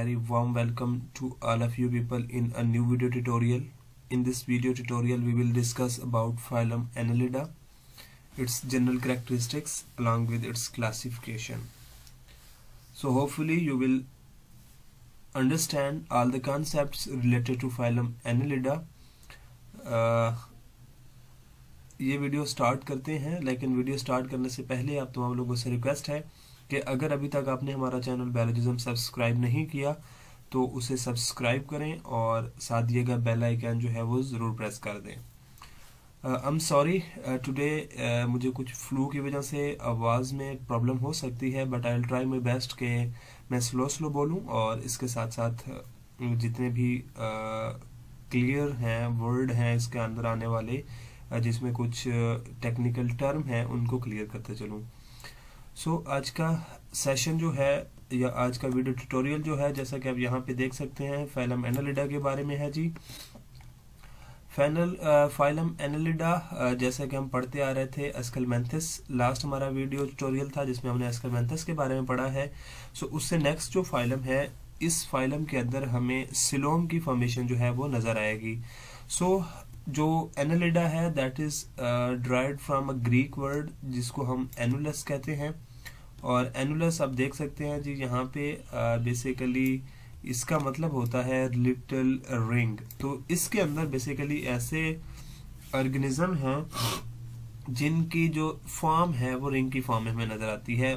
very warm welcome to all of you people in a new video tutorial in this video tutorial we will discuss about phylum annelida its general characteristics along with its classification so hopefully you will understand all the concepts related to phylum annelida uh, ये video start करते हैं लेकिन video start करने से पहले आप तमाम लोगों से रिक्वेस्ट है कि अगर अभी तक आपने हमारा चैनल बैलोजिज्म सब्सक्राइब नहीं किया तो उसे सब्सक्राइब करें और साथ दिए गए बेल आइकन जो है वो ज़रूर प्रेस कर दें आई एम सॉरी टुडे मुझे कुछ फ्लू की वजह से आवाज़ में प्रॉब्लम हो सकती है but I will try my best के मैं स्लो स्लो बोलूँ और इसके साथ साथ जितने भी क्लियर uh, हैं वर्ड हैं इसके अंदर आने वाले जिसमें कुछ टेक्निकल टर्म हैं उनको क्लियर करते चलूँ सो so, आज का सेशन जो है या आज का वीडियो ट्यूटोरियल जो है जैसा कि आप यहाँ पे देख सकते हैं फाइलम एनालिडा के बारे में है जी फाइनल फाइलम एनालिडा जैसा कि हम पढ़ते आ रहे थे एस्कलमेंथिस लास्ट हमारा वीडियो ट्यूटोरियल था जिसमें हमने एस्कलमेंथिस के बारे में पढ़ा है सो so, उससे नेक्स्ट जो फाइलम है इस फाइलम के अंदर हमें सिलोम की फॉर्मेशन जो है वो नज़र आएगी सो so, जो एनलिडा है that is derived from a Greek word जिसको हम एनुलस कहते हैं और एनुलस आप देख सकते हैं जी यहाँ पे बेसिकली uh, इसका मतलब होता है लिटिल रिंग तो इसके अंदर बेसिकली ऐसे ऑर्गेनिज्म हैं जिनकी जो फॉर्म है वो रिंग की फॉर्म में हमें नजर आती है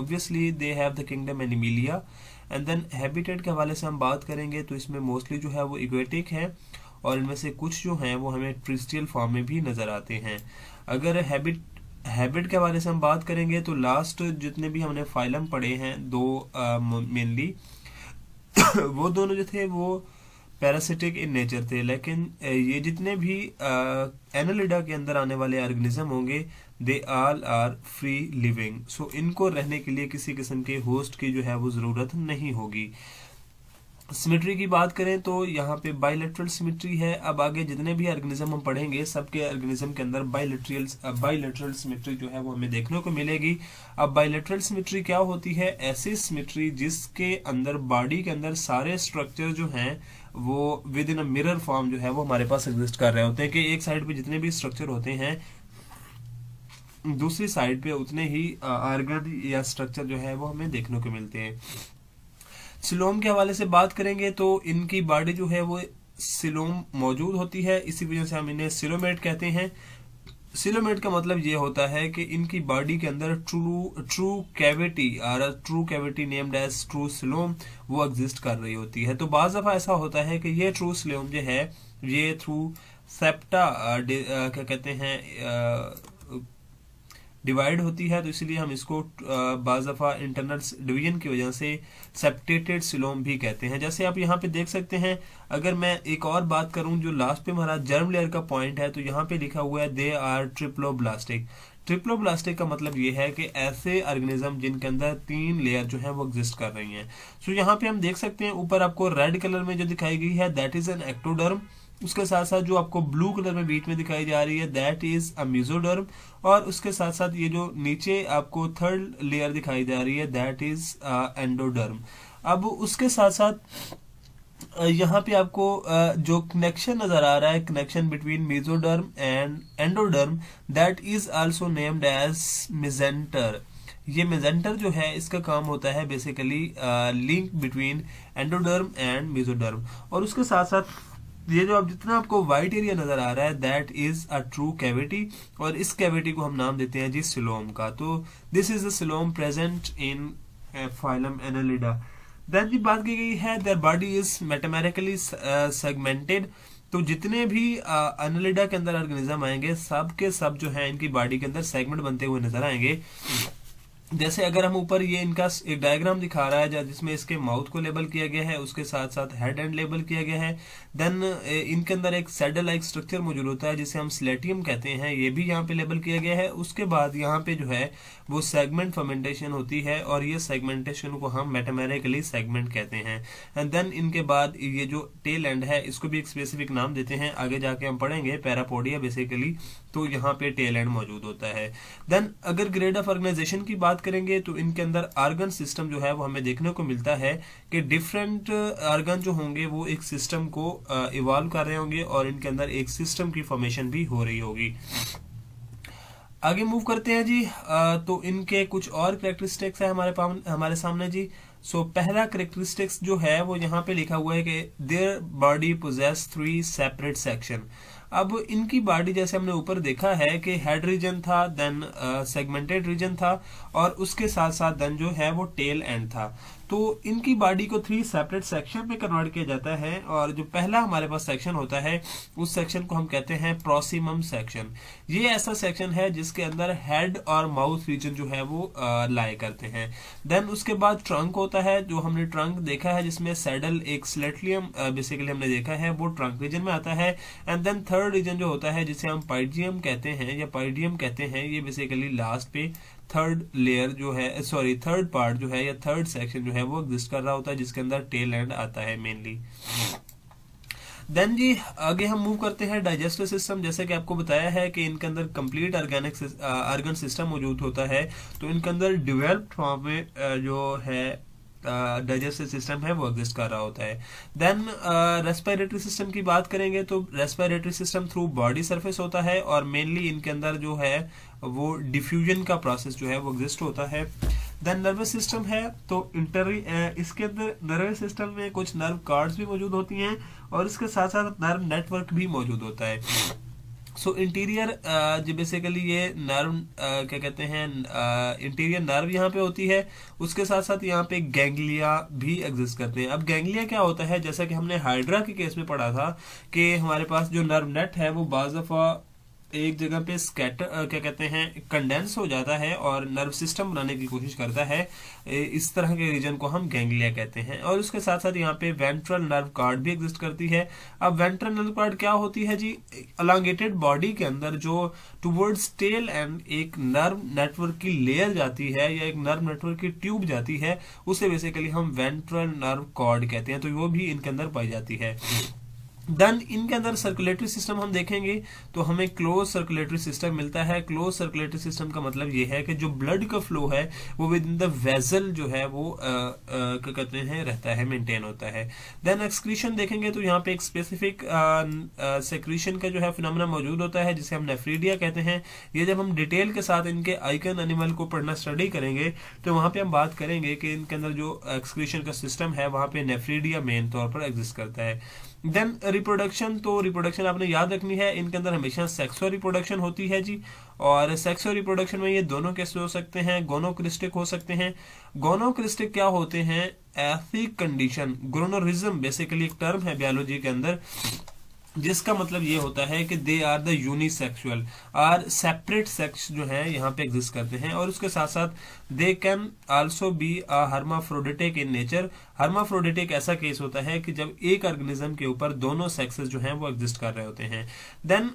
obviously they have the kingdom Animalia and then habitat के हवाले से हम बात करेंगे तो इसमें मोस्टली जो है वो इक्वेटिक है और इनमें से कुछ जो हैं वो हमें ट्रिस्टियल फॉर्म में भी नज़र आते हैं अगर हैबिट हैबिट के बारे से हम बात करेंगे तो लास्ट जितने भी हमने फाइलम पढ़े हैं दो मेनली वो दोनों जो थे वो पैरासिटिक इन नेचर थे लेकिन ये जितने भी एनालिडा के अंदर आने वाले ऑर्गेनिज्म होंगे they all are free living so इनको रहने के लिए किसी किस्म के होस्ट की जो है वो ज़रूरत नहीं होगी सिमेट्री की बात करें तो यहाँ पे बायोलेट्रल सिमेट्री है अब आगे जितने भी ऑर्गेनिज्म हम पढ़ेंगे सबके ऑर्गेनिज्म के अंदर बायोलेट्रियल बायोलेट्रल सिमेट्री जो है वो हमें देखने को मिलेगी अब बाइलेट्रल सिमेट्री क्या होती है ऐसी सिमेट्री जिसके अंदर बॉडी के अंदर सारे स्ट्रक्चर जो हैं वो within a mirror form जो है वो हमारे पास एग्जिस्ट कर रहे होते हैं कि एक साइड पे जितने भी स्ट्रक्चर होते हैं दूसरी साइड पे उतने ही ऑर्गन या स्ट्रक्चर जो है वो हमें देखने को मिलते हैं सिलोम के हवाले से बात करेंगे तो इनकी बॉडी जो है वो सिलोम मौजूद होती है इसी वजह से हम इन्हें सिलोमेट कहते हैं सिलोमेट का मतलब ये होता है कि इनकी बॉडी के अंदर ट्रू ट्रू कैविटी और true cavity named as true coelom वो एग्जिस्ट कर रही होती है तो बज दफ़ा ऐसा होता है कि ये ट्रू सिलोम जो है ये थ्रू सेप्टा क्या कहते हैं डिवाइड होती है तो इसलिए हम इसको बाजफा इंटरनल डिवीजन की वजह से सेप्टेटेड सिलोम भी कहते हैं जैसे आप यहाँ पे देख सकते हैं अगर मैं एक और बात करूं जो लास्ट पे हमारा जर्म लेयर का पॉइंट है तो यहाँ पे लिखा हुआ है दे आर ट्रिप्लो ब्लास्टिक का मतलब ये है कि ऐसे ऑर्गेनिज्म जिनके अंदर तीन लेयर जो है वो एग्जिस्ट कर रही हैं सो so, यहाँ पे हम देख सकते हैं ऊपर आपको रेड कलर में जो दिखाई गई है दैट इज एन एक्टोडर्म उसके साथ साथ जो आपको ब्लू कलर में बीच में दिखाई जा रही है दैट इज अम्यूजोडर्म और उसके साथ साथ ये जो नीचे आपको थर्ड लेयर दिखाई जा रही है दैट इज एंडोडर्म अब उसके साथ साथ यहाँ पे आपको जो कनेक्शन नजर आ रहा है connection between mesoderm and endoderm that is also named as mesentery ये मेजेंटर जो है इसका काम होता है basically link between endoderm and mesoderm और उसके साथ साथ ये जो आप जितना आपको वाइट एरिया नजर आ रहा है that is a true cavity और इस कैविटी को हम नाम देते हैं जी सिलोम का तो दिस इज अलोम present in phylum Annelida then जी बात की गई है their body is metamerically segmented तो जितने भी एनालिडा uh, के अंदर ऑर्गेनिज्म आएंगे सब के सब जो है इनकी बॉडी के अंदर सेगमेंट बनते हुए नजर आएंगे जैसे अगर हम ऊपर ये इनका एक डायग्राम दिखा रहा है जिसमें इसके माउथ को लेबल किया गया है उसके साथ साथ हेड एंड लेबल किया गया है देन इनके अंदर एक सेडल लाइक स्ट्रक्चर मौजूद होता है जिसे हम स्लेटियम कहते हैं ये भी यहाँ पे लेबल किया गया है उसके बाद यहाँ पे जो है वो सेगमेंट फर्मेंटेशन होती है और ये सेगमेंटेशन को हम मेटामेरिकली सेगमेंट कहते हैं एंड देन इनके बाद ये जो टेल एंड है इसको भी एक स्पेसिफिक नाम देते हैं आगे जाके हम पढ़ेंगे पैरापोडिया बेसिकली तो यहाँ पे टेल एंड मौजूद होता है देन अगर ग्रेड ऑफ ऑर्गेनाइजेशन की बात करेंगे तो इनके अंदर आर्गन सिस्टम जो है वो हमें देखने को मिलता है कि डिफरेंट आर्गन जो होंगे वो एक सिस्टम को इवॉल्व कर रहे होंगे और इनके अंदर एक सिस्टम की फॉर्मेशन भी हो रही होगी आगे मूव करते हैं जी आ, तो इनके कुछ और करेक्टरिस्टिक्स है हमारे हमारे सामने जी सो so, पहला करेक्टरिस्टिक्स जो है वो यहाँ पे लिखा हुआ है कि there body possesses three separate section अब इनकी बॉडी जैसे हमने ऊपर देखा है कि हेड रीजन था देन सेगमेंटेड रीजन था और उसके साथ साथ देन जो है वो टेल एंड था तो इनकी बॉडी को थ्री सेपरेट सेक्शन में कन्वर्ट किया जाता है और जो पहला हमारे पास सेक्शन होता है उस सेक्शन को हम कहते हैं प्रोसिमम सेक्शन ये ऐसा सेक्शन है जिसके अंदर हेड और माउथ रीजन जो है वो लाए करते हैं देन उसके बाद ट्रंक होता है जो हमने ट्रंक देखा है जिसमें सेडल एक स्लेटलियम बेसिकली हमने देखा है वो ट्रंक रीजन में आता है एंड देन थर्ड रीजन जो होता है जिसे हम पाइडियम कहते हैं या पाइडियम कहते हैं ये बेसिकली लास्ट पे थर्ड लेयर जो है सॉरी थर्ड पार्ट जो है या थर्ड सेक्शन जो है वो एग्जिस्ट कर रहा होता है जिसके अंदर टेल एंड आता है मेनली देन जी आगे हम मूव करते हैं डाइजेस्टिव सिस्टम जैसे कि आपको बताया है कि इनके अंदर कंप्लीट ऑर्गेनिक ऑर्गन सिस्टम मौजूद होता है तो इनके अंदर डिवेल्प्ड फॉर्म में जो है डाइजेस्टिव सिस्टम है वो एग्जिस्ट कर रहा होता है देन रेस्पिरेटरी सिस्टम की बात करेंगे तो respiratory system through body surface होता है और मेनली इनके अंदर जो है वो डिफ्यूजन का प्रोसेस जो है वो एग्जिस्ट होता है देन नर्वस सिस्टम है तो इंटर इसके अंदर नर्वस सिस्टम में कुछ नर्व कार्ड्स भी मौजूद होती हैं और इसके साथ साथ नर्व नेटवर्क भी मौजूद होता है सो इंटीरियर जो बेसिकली ये नर्व क्या कहते हैं इंटीरियर नर्व यहाँ पे होती है उसके साथ साथ यहाँ पे गैंगलिया भी एग्जिस्ट करते हैं अब गैंगलिया क्या होता है जैसा कि हमने हाइड्रा के केस में पढ़ा था कि हमारे पास जो नर्व नेट है वो बाज एक जगह पे स्कैटर क्या कहते हैं कंडेंस हो जाता है और नर्व सिस्टम बनाने की कोशिश करता है इस तरह के रीजन को हम गैंगलिया कहते हैं और उसके साथ साथ यहाँ पे वेंट्रल नर्व कार्ड भी एग्जिस्ट करती है अब वेंट्रल नर्व कार्ड क्या होती है जी अलांगेटेड बॉडी के अंदर जो टूवर्ड्स टेल एंड एक नर्व नेटवर्क की लेयर जाती है या एक नर्व नेटवर्क की ट्यूब जाती है उसे बेसिकली हम वेंट्रल नर्व कार्ड कहते हैं तो वो भी इनके अंदर पाई जाती है देन इनके अंदर सर्कुलेटरी सिस्टम हम देखेंगे तो हमें क्लोज सर्कुलेटरी सिस्टम मिलता है क्लोज सर्कुलेटरी सिस्टम का मतलब ये है कि जो ब्लड का फ्लो है वो विद इन द वेजल जो है वो क्या कहते हैं रहता है मेंटेन होता है देन एक्सक्रीशन देखेंगे तो यहाँ पे एक स्पेसिफिक सेक्रीशन का जो है फिनमना मौजूद होता है जिसे हम नेफ्रीडिया कहते हैं ये जब हम डिटेल के साथ इनके आइकन एनिमल को पढ़ना स्टडी करेंगे तो वहाँ पे हम बात करेंगे कि इनके अंदर जो एक्सक्रीशन का सिस्टम है वहाँ पर नेफ्रीडिया मेन तौर पर एग्जिस्ट करता है देन रिप्रोडक्शन तो रिप्रोडक्शन आपने याद रखनी है इनके अंदर हमेशा सेक्सुअल रिप्रोडक्शन होती है जी और सेक्सुअल रिप्रोडक्शन में ये दोनों कैसे हो सकते हैं गोनोक्रिस्टिक हो सकते हैं गोनोक्रिस्टिक क्या होते हैं ऐसी कंडीशन ग्रोनोरिज्म बेसिकली एक टर्म है बायोलॉजी के अंदर जिसका मतलब ये होता है कि they are the unisexual are separate sex जो है यहाँ पे एग्जिस्ट करते हैं और उसके साथ साथ they can also be a hermaphroditic in nature hermaphroditic ऐसा केस होता है कि जब एक ऑर्गेनिज्म के ऊपर दोनों सेक्सेस जो हैं वो एग्जिस्ट कर रहे होते हैं देन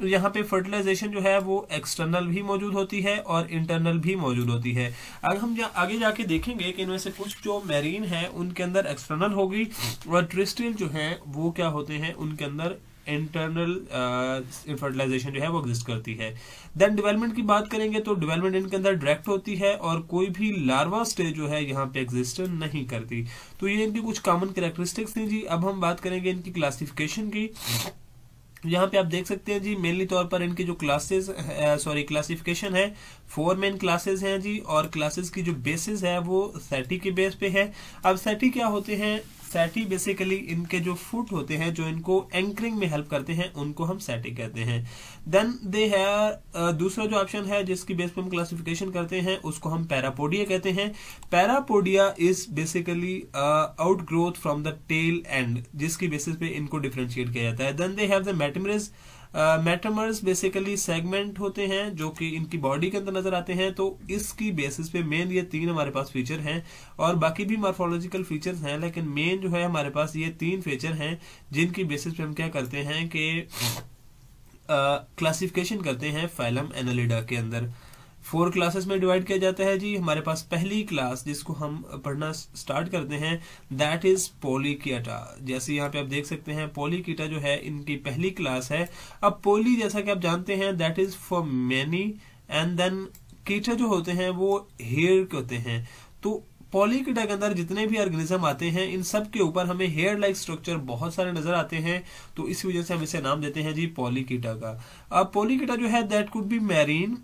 तो यहाँ पे फर्टिलाइजेशन जो है वो एक्सटर्नल भी मौजूद होती है और इंटरनल भी मौजूद होती है अगर हम जा, आगे जाके देखेंगे कि इनमें से कुछ जो मैरीन है उनके अंदर एक्सटर्नल होगी और ट्रिस्टिल जो है वो क्या होते हैं उनके अंदर इंटरनल फर्टिलाइजेशन जो है वो एग्जिस्ट करती है देन डेवलपमेंट की बात करेंगे तो डेवलपमेंट इनके अंदर डायरेक्ट होती है और कोई भी लार्वा स्टेज जो है यहाँ पे एग्जिस्ट नहीं करती तो ये इनकी कुछ कॉमन कैरेक्टरिस्टिक्स थी जी अब हम बात करेंगे इनकी क्लासिफिकेशन की तो यहाँ पे आप देख सकते हैं जी मेनली तौर पर इनके जो क्लासेस सॉरी क्लासिफिकेशन है फोर मेन क्लासेस हैं जी और क्लासेस की जो बेसिस है वो सेटी के बेस पे है अब सेटी क्या होते हैं सैटी बेसिकली इनके जो फूट होते हैं जो इनको एंकरिंग में हेल्प करते हैं उनको हम सैटी कहते हैं देन दे है दूसरा जो ऑप्शन है जिसकी बेस पे हम क्लासिफिकेशन करते हैं उसको हम पैरापोडिया कहते हैं parapodia is basically out growth from the tail end जिसकी बेसिस पे इनको डिफ्रेंशिएट किया जाता है then they have the metamerism metamers basically segment होते हैं जो कि इनकी बॉडी के अंदर नजर आते हैं तो इसकी बेसिस पे मेन ये तीन हमारे पास फीचर हैं और बाकी भी मार्फोलॉजिकल फीचर्स हैं लेकिन मेन जो है हमारे पास ये तीन फीचर हैं जिनकी बेसिस पे हम क्या करते हैं कि क्लासिफिकेशन करते हैं फाइलम एनालिडा के अंदर फोर क्लासेस में डिवाइड किया जाता है जी हमारे पास पहली क्लास जिसको हम पढ़ना स्टार्ट करते हैं दैट इज पोलिकियाटा जैसे यहाँ पे आप देख सकते हैं पोलिकीटा जो है इनकी पहली क्लास है अब पोली जैसा कि आप जानते हैं that is for many and then chaeta जो होते हैं वो हेयर के होते हैं तो पॉलीकिटा के अंदर जितने भी ऑर्गेनिज्म आते हैं इन सब के ऊपर हमें हेयर लाइक स्ट्रक्चर बहुत सारे नजर आते हैं तो इसी वजह से हम इसे नाम देते हैं जी पॉलीकिटा का अब पोलिकटा जो है दैट कुड बी मैरीन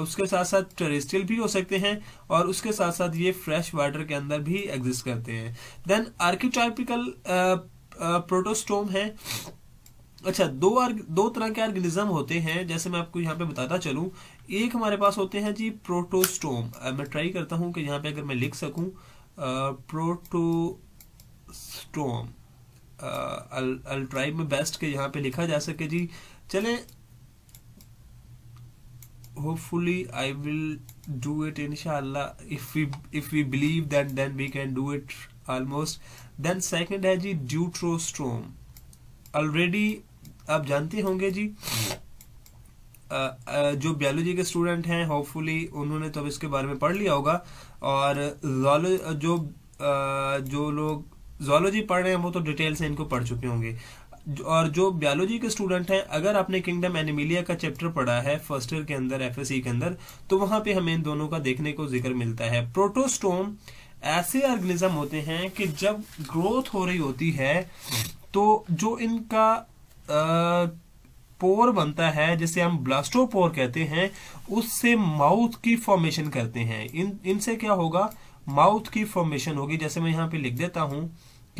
उसके साथ साथ टेरेस्ट्रियल भी हो सकते हैं और उसके साथ साथ ये फ्रेश वाटर के अंदर भी एग्जिस्ट करते हैं देन आर्किटाइपिकल प्रोटोस्टोम है अच्छा दो दो तरह के ऑर्गेनिज्म होते हैं जैसे मैं आपको यहाँ पे बताता चलूँ एक हमारे पास होते हैं जी प्रोटोस्टोम मैं ट्राई करता हूँ कि यहाँ पे अगर मैं लिख सकूँ प्रोटोस्टोम अल्ट्राइब में बेस्ट के यहाँ पे लिखा जा सके जी चलें hopefully i will do it inshallah if we if we believe that then we can do it almost then second है जी deuterostome already aap jante honge ji जो बायोलॉजी के स्टूडेंट हैं होपफुली उन्होंने तो इसके बारे में पढ़ लिया होगा और जो जो लोग जोलॉजी पढ़ रहे हैं वो तो डिटेल से इनको पढ़ चुके होंगे और जो बायोलॉजी के स्टूडेंट हैं अगर आपने किंगडम एनिमिलिया का चैप्टर पढ़ा है फर्स्ट ईयर के अंदर एफ के अंदर तो वहां पे हमें इन दोनों का देखने को जिक्र मिलता है प्रोटोस्टोम ऐसे ऑर्गेनिज्म होते हैं कि जब ग्रोथ हो रही होती है तो जो इनका आ, पोर बनता है जिसे हम ब्लास्टोपोर कहते हैं उससे माउथ की फॉर्मेशन करते हैं इन इनसे क्या होगा माउथ की फॉर्मेशन होगी जैसे मैं यहाँ पे लिख देता हूँ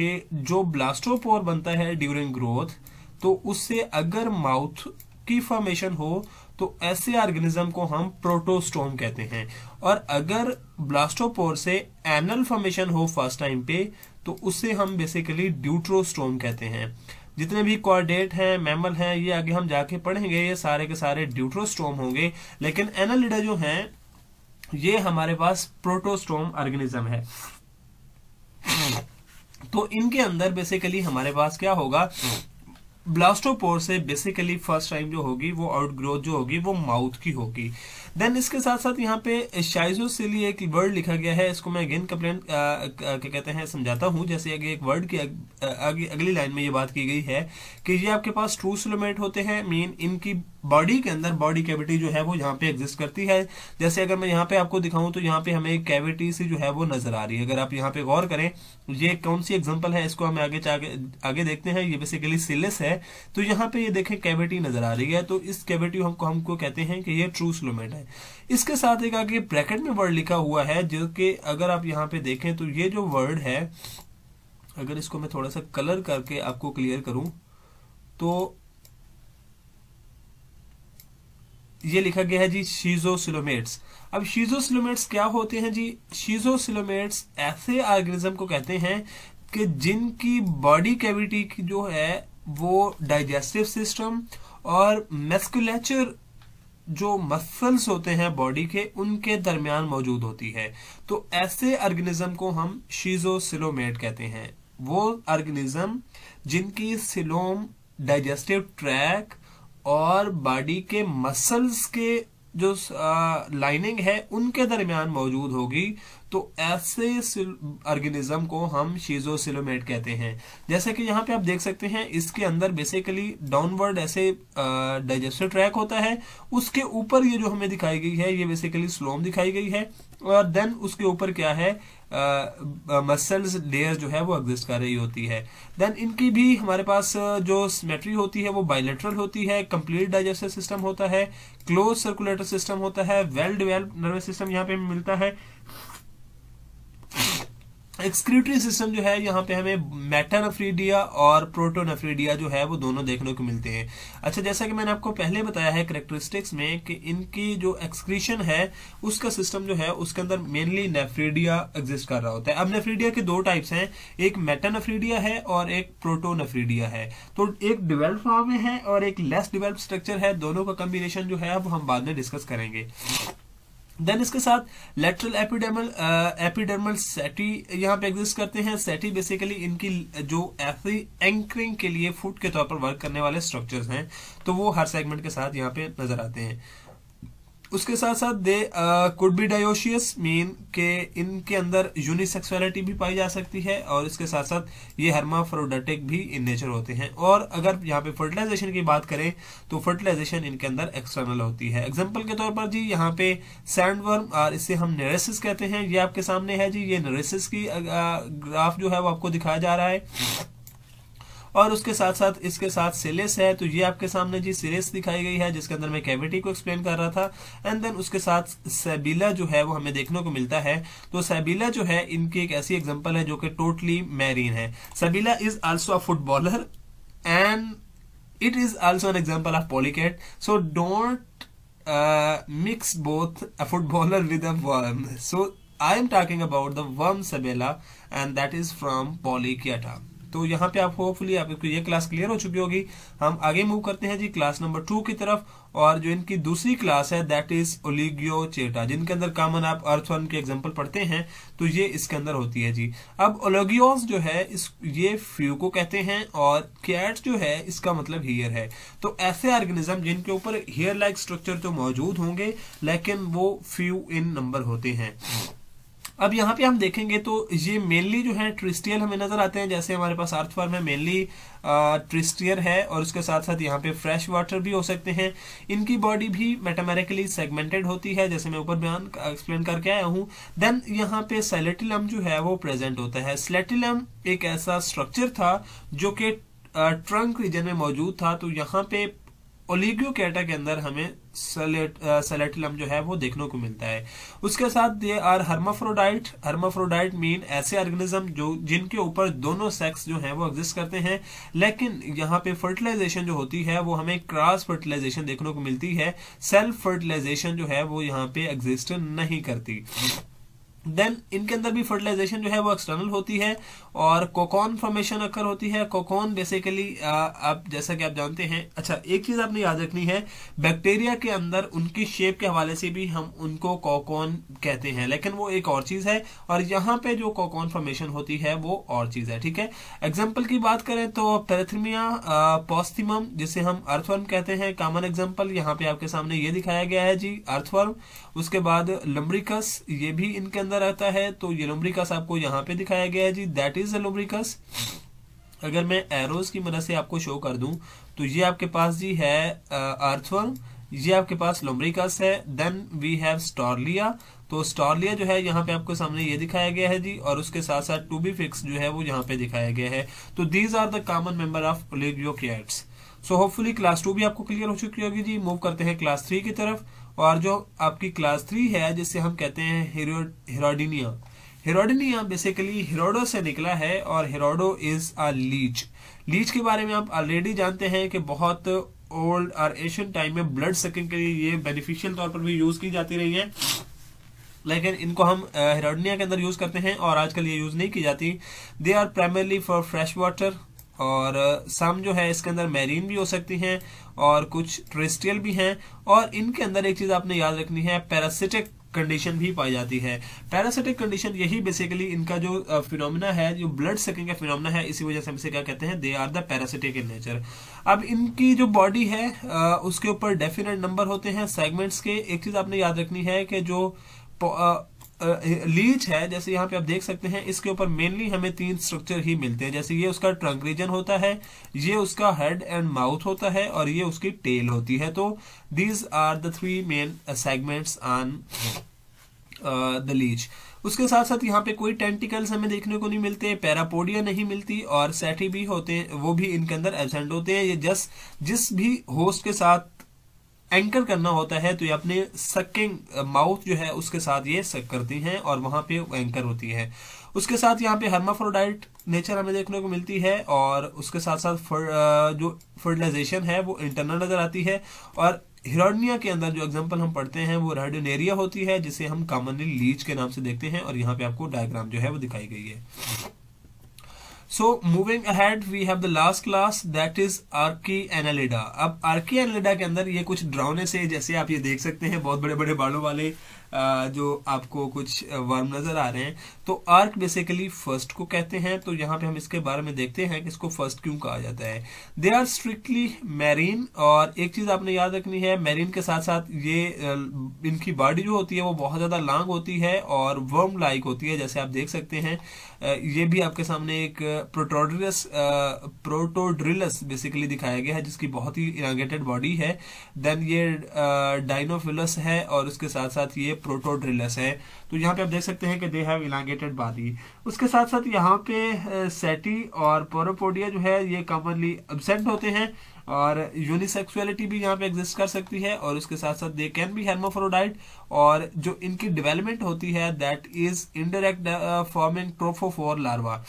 कि जो ब्लास्टोपोर बनता है ड्यूरिंग ग्रोथ तो उससे अगर माउथ की फॉर्मेशन हो तो ऐसे ऑर्गेनिज्म को हम प्रोटोस्टोम कहते हैं और अगर ब्लास्टोपोर से एनल फॉर्मेशन हो फर्स्ट टाइम पे तो उससे हम बेसिकली ड्यूट्रोस्टोम कहते हैं जितने भी कॉर्डेट हैं मैमल हैं ये आगे हम जाके पढ़ेंगे ये सारे के सारे ड्यूट्रोस्टोम होंगे लेकिन एनलिडा जो है ये हमारे पास प्रोटोस्टोम ऑर्गेनिज्म है तो इनके अंदर बेसिकली हमारे पास क्या होगा ब्लास्टोपोर से बेसिकली फर्स्ट टाइम जो होगी वो आउटग्रोथ जो होगी वो माउथ की होगी देन इसके साथ साथ यहाँ पे शाइजोस लिए एक वर्ड लिखा गया है इसको मैं अगेन कंप्लेन क्या कहते हैं समझाता हूँ जैसे आगे एक वर्ड की अग, अग, अगली लाइन में ये बात की गई है कि ये आपके पास ट्रू सोलोमेट होते हैं मीन इनकी बॉडी के अंदर बॉडी कैविटी जो है वो यहाँ पे एग्जिस्ट करती है जैसे अगर मैं यहाँ पे आपको दिखाऊं तो यहाँ पे हमें एक कैविटी सी जो है वो नजर आ रही है अगर आप यहाँ पे गौर करें ये कौन सी एग्जाम्पल है इसको हम आगे आगे देखते हैं ये बेसिकली सिलेस है तो यहाँ पे ये देखें कैविटी नजर आ रही है तो इस कैविटी हमको हमको कहते हैं कि ये ट्रू स्लोमेट है इसके साथ एक आगे ब्रैकेट में वर्ड लिखा हुआ है जो कि अगर आप यहाँ पे देखें तो ये जो वर्ड है अगर इसको मैं थोड़ा सा कलर करके आपको क्लियर करूं तो ये लिखा गया है जी शीजोसिलोमेट्स अब शीजोसिलोमेट्स क्या होते हैं जी शीजोसिलोमेट्स ऐसे ऑर्गेनिज्म को कहते हैं कि जिनकी बॉडी कैविटी की जो है वो डाइजेस्टिव सिस्टम और मेस्कुलेचर जो मसल्स होते हैं बॉडी के उनके दरमियान मौजूद होती है तो ऐसे ऑर्गेनिज्म को हम शीजोसिलोमेट कहते हैं वो ऑर्गेनिज्म जिनकी सिलोम डाइजेस्टिव ट्रैक और बॉडी के मसल्स के जो लाइनिंग है उनके दरमियान मौजूद होगी तो ऐसे ऑर्गेनिज्म को हम शीजोसिलोमेट कहते हैं जैसे कि यहाँ पे आप देख सकते हैं इसके अंदर बेसिकली डाउनवर्ड ऐसे डाइजेस्टिव ट्रैक होता है उसके ऊपर ये जो हमें दिखाई गई है ये बेसिकली स्लोम दिखाई गई है और देन उसके ऊपर क्या है मसल्स लेयर जो है वो एग्जिस्ट कर रही होती है देन इनकी भी हमारे पास जो सिमेट्री होती है वो बाइलेट्रल होती है कंप्लीट डाइजेस्टिव सिस्टम होता है क्लोज सर्कुलेटर सिस्टम होता है वेल डिवेल्प नर्वस सिस्टम यहाँ पे मिलता है एक्सक्रिटरी सिस्टम जो है यहाँ पे हमें मेटानफ्रीडिया और प्रोटोनफ्रीडिया जो है वो दोनों देखने को मिलते हैं अच्छा जैसा कि मैंने आपको पहले बताया है करेक्टरिस्टिक्स में कि इनकी जो एक्सक्रीशन है उसका सिस्टम जो है उसके अंदर मेनली नेफ्रीडिया एग्जिस्ट कर रहा होता है अब नेफ्रीडिया के दो टाइप्स हैं एक मेटानफ्रीडिया है और एक प्रोटोनफ्रीडिया है तो एक डिवेल्प फॉर्म में है और एक लेस डिवेल्प स्ट्रक्चर है दोनों का कम्बिनेशन जो है वो हम बाद में डिस्कस करेंगे देन इसके साथ लेटरल एपिडर्मल एपिडर्मल सेटी यहाँ पे एग्जिस्ट करते हैं सेटी बेसिकली इनकी uh, जो ऐसी एंकरिंग के लिए फूट के तौर पर वर्क करने वाले स्ट्रक्चर्स हैं तो वो हर सेगमेंट के साथ यहाँ पे नजर आते हैं उसके साथ साथ they could be dioecious mean के इनके अंदर यूनिसेक्सुअलिटी भी पाई जा सकती है और इसके साथ साथ ये हर्माफ्रोडेटिक भी इन नेचर होते हैं और अगर यहाँ पे फर्टिलाइजेशन की बात करें तो फर्टिलाइजेशन इनके अंदर एक्सटर्नल होती है एग्जाम्पल के तौर पर जी यहाँ पे सैंड वर्म और इसे हम नेरेसिस कहते हैं ये आपके सामने है जी ये नेरेसिस की ग्राफ uh, uh, जो है वो आपको दिखाया जा रहा है और उसके साथ साथ इसके साथ सिलेस है तो ये आपके सामने जी सिलेस दिखाई गई है जिसके अंदर मैं कैविटी को एक्सप्लेन कर रहा था एंड देन उसके साथ सेबिला जो है वो हमें देखने को मिलता है तो सेबिला जो है इनकी एक ऐसी एग्जाम्पल है जो कि टोटली मैरीन है Sabella is also a footballer and it is also an example of polychaete so don't mix both a footballer with a worm so I am talking about the worm worm and that is from Polychaeta तो यहाँ पे आप hopefully आपको ये class clear हो चुकी होगी हम आगे मूव करते हैं जी क्लास नंबर टू की तरफ और जो इनकी दूसरी क्लास है दैट इज ओलिगियो चेटा जिनके अंदर कॉमन आप अर्थवर्म के एग्जाम्पल पढ़ते हैं तो ये इसके अंदर होती है जी अब ओलोगियोस जो है इस ये फ्यू को कहते हैं और कैट जो है इसका मतलब हेयर है तो ऐसे ऑर्गेनिज्म जिनके ऊपर हेयर लाइक स्ट्रक्चर तो मौजूद होंगे लेकिन वो फ्यू इन नंबर होते हैं अब यहाँ पे हम देखेंगे तो ये मेनली जो है ट्रिस्टियल हमें नजर आते हैं जैसे हमारे पास अर्थ फार्म है मेनली ट्रिस्टियर है और उसके साथ साथ यहाँ पे फ्रेश वाटर भी हो सकते हैं इनकी बॉडी भी मेटामेरिकली सेगमेंटेड होती है जैसे मैं ऊपर बयान एक्सप्लेन करके आया हूँ देन यहाँ पे सेलेटिलम जो है वो प्रेजेंट होता है सेलेटिलम एक ऐसा स्ट्रक्चर था जो कि ट्रंक रीजन में मौजूद था तो यहाँ पे ओलिग्यू कैटा के अंदर हमें सलेट जो है वो देखने को मिलता है उसके साथ ये आर हर्माफ्रोडाइट हर्माफ्रोडाइट मीन ऐसे ऑर्गेनिज्म जो जिनके ऊपर दोनों सेक्स जो है वो एग्जिस्ट करते हैं लेकिन यहाँ पे फर्टिलाइजेशन जो होती है वो हमें क्रॉस फर्टिलाइजेशन देखने को मिलती है सेल्फ फर्टिलाइजेशन जो है वो यहाँ पे एग्जिस्ट नहीं करती देन इनके अंदर भी फर्टिलाइजेशन जो है वो एक्सटर्नल होती है और कोकोन फॉर्मेशन अक्कर होती है कोकोन बेसिकली आप जैसा कि आप जानते हैं अच्छा एक चीज आपने याद रखनी है बैक्टीरिया के अंदर उनकी शेप के हवाले से भी हम उनको कोकोन कहते हैं लेकिन वो एक और चीज है और यहाँ पे जो कोकोन फॉर्मेशन होती है वो और चीज है ठीक है एग्जाम्पल की बात करें तो पेरेथ्रमिया पोस्टिम जिसे हम अर्थवर्म कहते हैं कॉमन एग्जाम्पल यहाँ पे आपके सामने ये दिखाया गया है जी अर्थवर्म उसके बाद लम्ब्रिकस ये भी इनके अंदर ज्यादा रहता है तो ये लोमरिकस आपको यहाँ पे दिखाया गया है जी दैट इज अ अगर मैं एरोज की मदद से आपको शो कर दूं तो ये आपके पास जी है अर्थवर्म uh, ये आपके पास लोमरिकस है देन वी हैव स्टॉर्लिया तो स्टॉर्लिया जो है यहाँ पे आपको सामने ये दिखाया गया है जी और उसके साथ साथ टू बी फिक्स जो है वो यहाँ पे दिखाया गया है तो these are the common member of Oligochaetes so hopefully class two भी आपको क्लियर हो चुकी होगी जी मूव करते हैं क्लास थ्री की तरफ और जो आपकी क्लास थ्री है जिसे हम कहते हैं हिरोडिनिया हिरोडिनिया बेसिकली हिरोडो से निकला है और Hirudo is a leech leech के बारे में आप ऑलरेडी जानते हैं कि बहुत ओल्ड और एशियन टाइम में ब्लड सकिंग के लिए ये बेनिफिशियल तौर पर भी यूज की जाती रही है लेकिन इनको हम हिरोडिनिया के अंदर यूज करते हैं और आजकल ये यूज नहीं की जाती they are primarily for fresh water और सम जो है इसके अंदर मैरीन भी हो सकती हैं और कुछ ट्रेस्ट्रियल भी हैं और इनके अंदर एक चीज आपने याद रखनी है पैरासिटिक कंडीशन भी पाई जाती है पैरासिटिक कंडीशन यही बेसिकली इनका जो फिनोमिना है जो ब्लड सकिंग का फिनोमिना है इसी वजह से हम इसे क्या कहते हैं they are the parasitic in nature अब इनकी जो बॉडी है उसके ऊपर डेफिनेट नंबर होते हैं सेगमेंट्स के एक चीज आपने याद रखनी है कि जो लीच है जैसे यहाँ पे आप देख सकते हैं इसके ऊपर मेनली हमें तीन स्ट्रक्चर ही मिलते हैं जैसे ये उसका ट्रंक रीजन होता है ये उसका हेड एंड माउथ होता है और ये उसकी टेल होती है तो these are the three main segments on the leech उसके साथ साथ यहाँ पे कोई टेंटिकल्स हमें देखने को नहीं मिलते पैरापोडिया नहीं मिलती और सेठी भी होते हैं वो भी इनके अंदर एबसेंट होते हैं ये जस्ट जिस भी होस्ट के साथ एंकर करना होता है तो ये अपने सकिंग माउथ जो है उसके साथ ये सक करती हैं और वहां पे एंकर होती है उसके साथ यहाँ पे हर्माफ्रोडाइट नेचर हमें देखने को मिलती है और उसके साथ साथ फर, जो फर्टिलाइजेशन है वो इंटरनल नजर आती है और हिरोनिया के अंदर जो एग्जांपल हम पढ़ते हैं वो रेडोनेरिया होती है जिसे हम कॉमनली लीच के नाम से देखते हैं और यहाँ पे आपको डायग्राम जो है वो दिखाई गई है So moving ahead, we have the last class that is Archiannelida अब आर्की एनालिडा के अंदर ये कुछ ड्राउने से जैसे आप ये देख सकते हैं बहुत बड़े बड़े बालों वाले जो आपको कुछ वर्म नजर आ रहे हैं तो आर्क बेसिकली फर्स्ट को कहते हैं तो यहाँ पे हम इसके बारे में देखते हैं कि इसको फर्स्ट क्यों कहा जाता है दे आर स्ट्रिक्टली मैरीन और एक चीज आपने याद रखनी है मैरीन के साथ साथ ये इनकी बॉडी जो होती है वो बहुत ज्यादा लांग होती है और वर्म लाइक होती है जैसे आप देख सकते हैं ये भी आपके सामने एक प्रोटोड्रिलस प्रोटोड्रिलस बेसिकली दिखाया गया है जिसकी बहुत ही इनागेटेड बॉडी है देन ये डाइनोफिलस है और उसके साथ साथ ये प्रोटोड्रिलस है तो यहाँ पे आप देख सकते हैं कि दे हैव इलांगेटेड बॉडी उसके साथ साथ यहाँ पे सेटी और पोरोपोडिया जो है ये कॉमनली एबसेंट होते हैं और यूनिसेक्सुअलिटी भी यहाँ पे एग्जिस्ट कर सकती है और उसके साथ साथ दे कैन बी हेमोफ्रोडाइट और जो इनकी डेवलपमेंट होती है that is indirect forming trochophore larva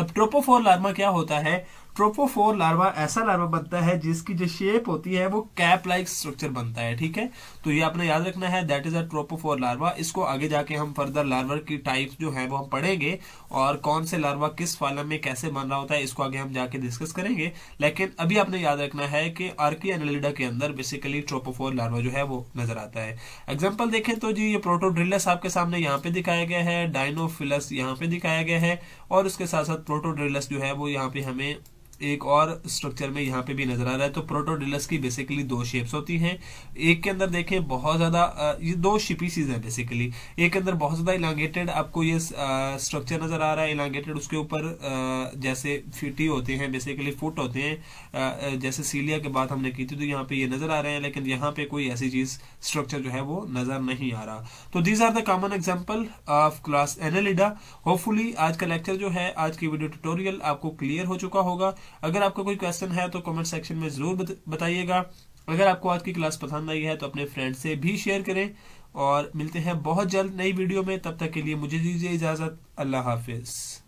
अब ट्रोपोफोर लार्वा क्या होता है ट्रोपोफोर लार्वा ऐसा लार्वा बनता है जिसकी जो शेप होती है वो कैप लाइक स्ट्रक्चर बनता है ठीक है तो ये आपने याद रखना है that is a trochophore larva इसको आगे जाके हम फर्दर लार्वा की टाइप जो है वो हम पढ़ेंगे और कौन से लार्वा किस फालम में कैसे बन रहा होता है इसको आगे हम जाके डिस्कस करेंगे लेकिन अभी आपने याद रखना है कि आर्की एनालिडा के अंदर बेसिकली ट्रोपोफोर लार्वा जो है वो नजर आता है एग्जाम्पल देखें तो जी ये प्रोटोड्रिलस आपके सामने यहाँ पे दिखाया गया है डायनोफिलस यहाँ पे दिखाया गया है और उसके साथ साथ प्रोटोड्रिलस जो है वो यहाँ पे हमें एक और स्ट्रक्चर में यहाँ पे भी नजर आ रहा है तो प्रोटोडिलस की बेसिकली दो शेप्स होती हैं एक के अंदर देखें बहुत ज्यादा ये दो शिपीसीज हैं बेसिकली एक के अंदर बहुत ज्यादा इलांगेटेड आपको ये स्ट्रक्चर नजर आ रहा है इलांगेटेड उसके ऊपर जैसे फिटी होते हैं बेसिकली फुट होते हैं जैसे सीलिया के बाद हमने की थी तो यहाँ पे ये नजर आ रहे हैं लेकिन यहाँ पे कोई ऐसी चीज स्ट्रक्चर जो है वो नजर नहीं आ रहा तो these are the common example of class Annelida hopefully आज का लेक्चर जो है आज की वीडियो ट्यूटोरियल आपको क्लियर हो चुका होगा अगर आपका कोई क्वेश्चन है तो कमेंट सेक्शन में ज़रूर बताइएगा अगर आपको आज की क्लास पसंद आई है तो अपने फ्रेंड से भी शेयर करें और मिलते हैं बहुत जल्द नई वीडियो में तब तक के लिए मुझे दीजिए इजाज़त अल्लाह हाफिज़